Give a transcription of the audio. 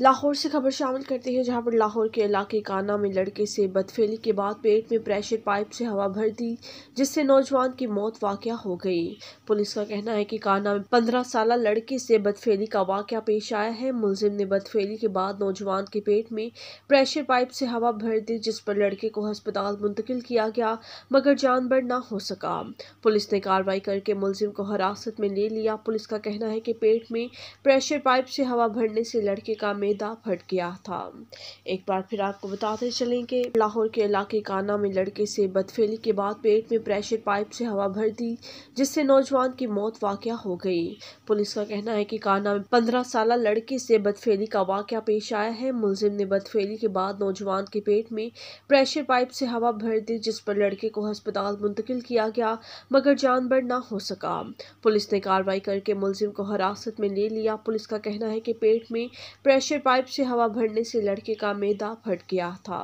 लाहौर से खबर शामिल करते हैं जहां पर लाहौर के इलाके काना में लड़के से बदफेली के बाद पेट में प्रेशर पाइप से हवा भर दी जिससे नौजवान की मौत वाक़ हो गई पुलिस का कहना है कि काना में पंद्रह साल लड़के से बदफेली का वाक़ पेश आया है मुलजिम ने बदफेली के बाद नौजवान के पेट में प्रेशर पाइप से हवा भर दी जिस पर लड़के को हस्पताल मुंतकिल किया गया मगर जानवर ना हो सका पुलिस ने कार्रवाई करके मुलजिम को हिरासत में ले लिया पुलिस का कहना है कि पेट में प्रेशर पाइप से हवा भरने से लड़के का हमेदा फट गया था एक बार फिर आपको बताते चलें कि लाहौर के इलाके काना में लड़के से बदफेली के बाद पेट में प्रेशर पाइप से हवा भर दी जिससे नौजवान की मौत वाक़ हो गई पुलिस का कहना है कि काना में पंद्रह साल लड़के से बदफेली का वाक़ पेश आया है मुलजिम ने बदफेली के बाद नौजवान के पेट में प्रेशर पाइप से हवा भर दी जिस पर लड़के को अस्पताल मुंतकिल किया गया मगर जानवर ना हो सका पुलिस ने कार्रवाई करके मुलजिम को हिरासत में ले लिया पुलिस का कहना है कि पेट में प्रेशर प्रेशर पाइप से हवा भरने से लड़के का मैदा फट गया था